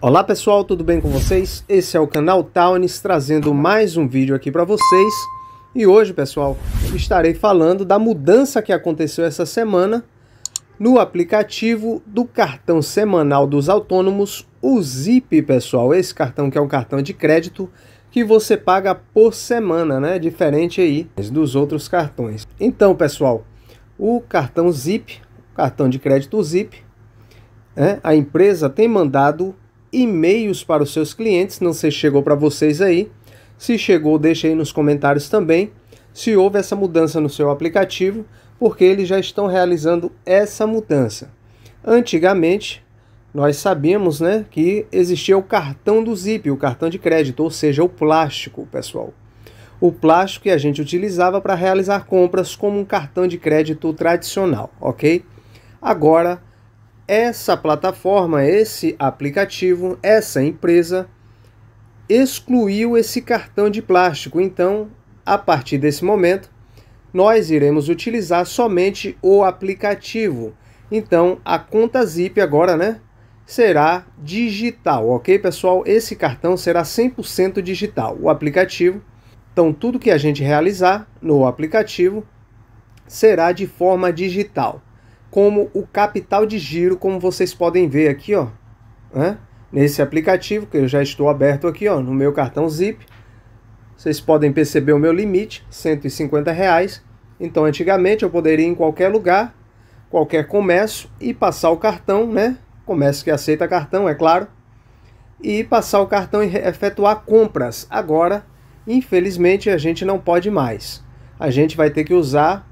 Olá pessoal, tudo bem com vocês? Esse é o canal Taunis trazendo mais um vídeo aqui para vocês. E hoje, pessoal, estarei falando da mudança que aconteceu essa semana no aplicativo do cartão semanal dos autônomos, o Zip, pessoal. Esse cartão que é um cartão de crédito que você paga por semana, né? Diferente aí dos outros cartões. Então, pessoal, o cartão Zip, cartão de crédito Zip, né? a empresa tem mandado e-mails para os seus clientes, não sei se chegou para vocês aí. Se chegou, deixe aí nos comentários também se houve essa mudança no seu aplicativo, porque eles já estão realizando essa mudança. Antigamente, nós sabíamos né, que existia o cartão do Zip, o cartão de crédito, ou seja, o plástico, pessoal. O plástico que a gente utilizava para realizar compras como um cartão de crédito tradicional, ok? Agora essa plataforma, esse aplicativo, essa empresa excluiu esse cartão de plástico. Então, a partir desse momento, nós iremos utilizar somente o aplicativo. Então, a conta Zip agora, né, será digital, ok, pessoal? Esse cartão será 100% digital, o aplicativo. Então, tudo que a gente realizar no aplicativo será de forma digital como o capital de giro, como vocês podem ver aqui, ó, né? nesse aplicativo que eu já estou aberto aqui, ó, no meu cartão Zip. Vocês podem perceber o meu limite, 150 reais. Então, antigamente eu poderia ir em qualquer lugar, qualquer comércio e passar o cartão, né? Comércio que aceita cartão, é claro. E passar o cartão e efetuar compras. Agora, infelizmente, a gente não pode mais. A gente vai ter que usar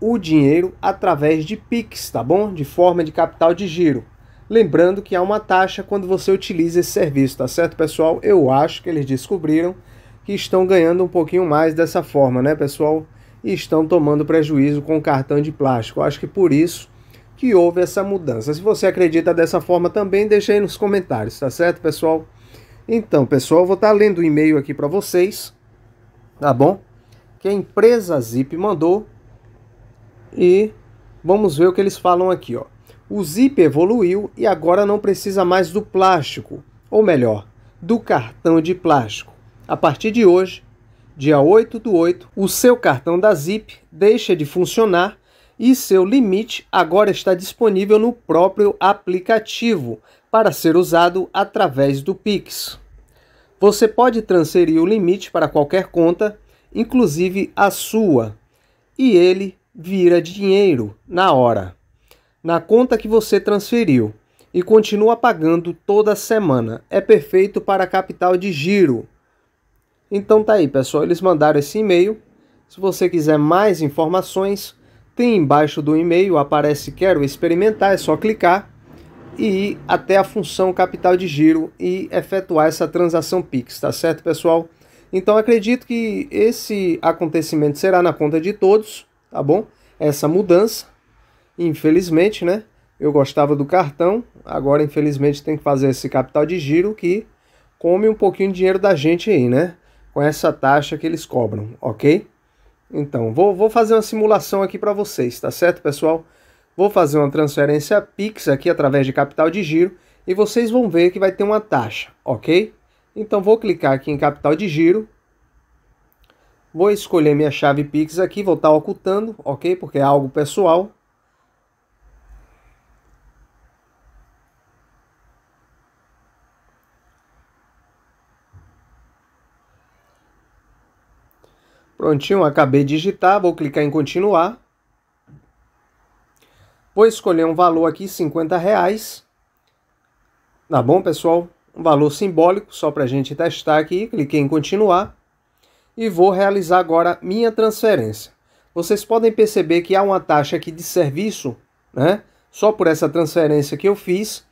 o dinheiro através de PIX, tá bom? De forma de capital de giro. Lembrando que há uma taxa quando você utiliza esse serviço, tá certo, pessoal? Eu acho que eles descobriram que estão ganhando um pouquinho mais dessa forma, né, pessoal? E estão tomando prejuízo com o cartão de plástico. Eu acho que por isso que houve essa mudança. Se você acredita dessa forma também, deixa aí nos comentários, tá certo, pessoal? Então, pessoal, vou estar tá lendo o um e-mail aqui para vocês, tá bom? Que a empresa Zip mandou e vamos ver o que eles falam aqui. Ó. O zip evoluiu e agora não precisa mais do plástico, ou melhor, do cartão de plástico. A partir de hoje, dia 8 do 8, o seu cartão da Zip deixa de funcionar e seu limite agora está disponível no próprio aplicativo para ser usado através do Pix. Você pode transferir o limite para qualquer conta, inclusive a sua, e ele vira dinheiro na hora, na conta que você transferiu e continua pagando toda semana. É perfeito para capital de giro. Então tá aí, pessoal, eles mandaram esse e-mail. Se você quiser mais informações, tem embaixo do e-mail aparece quero experimentar, é só clicar e ir até a função capital de giro e efetuar essa transação Pix, tá certo, pessoal? Então acredito que esse acontecimento será na conta de todos tá bom? Essa mudança, infelizmente, né? Eu gostava do cartão, agora infelizmente tem que fazer esse capital de giro que come um pouquinho de dinheiro da gente aí, né? Com essa taxa que eles cobram, ok? Então, vou, vou fazer uma simulação aqui para vocês, tá certo, pessoal? Vou fazer uma transferência Pix aqui através de capital de giro e vocês vão ver que vai ter uma taxa, ok? Então, vou clicar aqui em capital de giro Vou escolher minha chave Pix aqui, vou estar tá ocultando, ok? Porque é algo pessoal. Prontinho, acabei de digitar, vou clicar em continuar. Vou escolher um valor aqui, 50 reais. Tá bom, pessoal? Um valor simbólico, só para a gente testar aqui. Cliquei em continuar e vou realizar agora minha transferência. Vocês podem perceber que há uma taxa aqui de serviço, né? Só por essa transferência que eu fiz,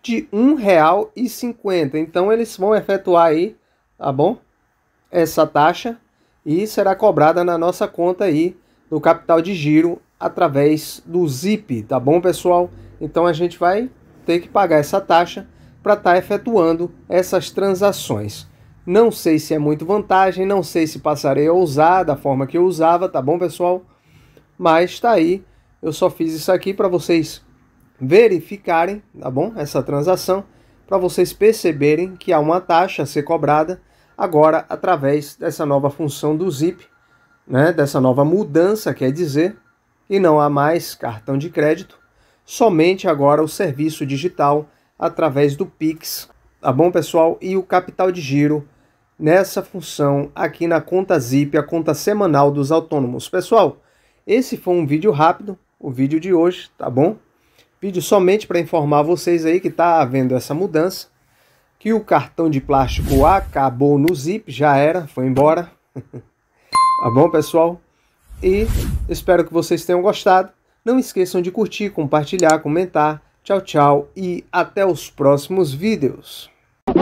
de R$1,50. Então eles vão efetuar aí, tá bom? Essa taxa e será cobrada na nossa conta aí do capital de giro através do ZIP, tá bom, pessoal? Então a gente vai ter que pagar essa taxa para estar tá efetuando essas transações. Não sei se é muito vantagem, não sei se passarei a usar da forma que eu usava, tá bom, pessoal? Mas tá aí, eu só fiz isso aqui para vocês verificarem, tá bom? Essa transação, para vocês perceberem que há uma taxa a ser cobrada agora através dessa nova função do Zip, né? Dessa nova mudança, quer dizer, e não há mais cartão de crédito, somente agora o serviço digital através do Pix Tá bom, pessoal? E o capital de giro nessa função aqui na conta ZIP, a conta semanal dos autônomos. Pessoal, esse foi um vídeo rápido, o vídeo de hoje, tá bom? Vídeo somente para informar vocês aí que está havendo essa mudança, que o cartão de plástico acabou no ZIP, já era, foi embora. tá bom, pessoal? E espero que vocês tenham gostado. Não esqueçam de curtir, compartilhar, comentar. Tchau, tchau e até os próximos vídeos.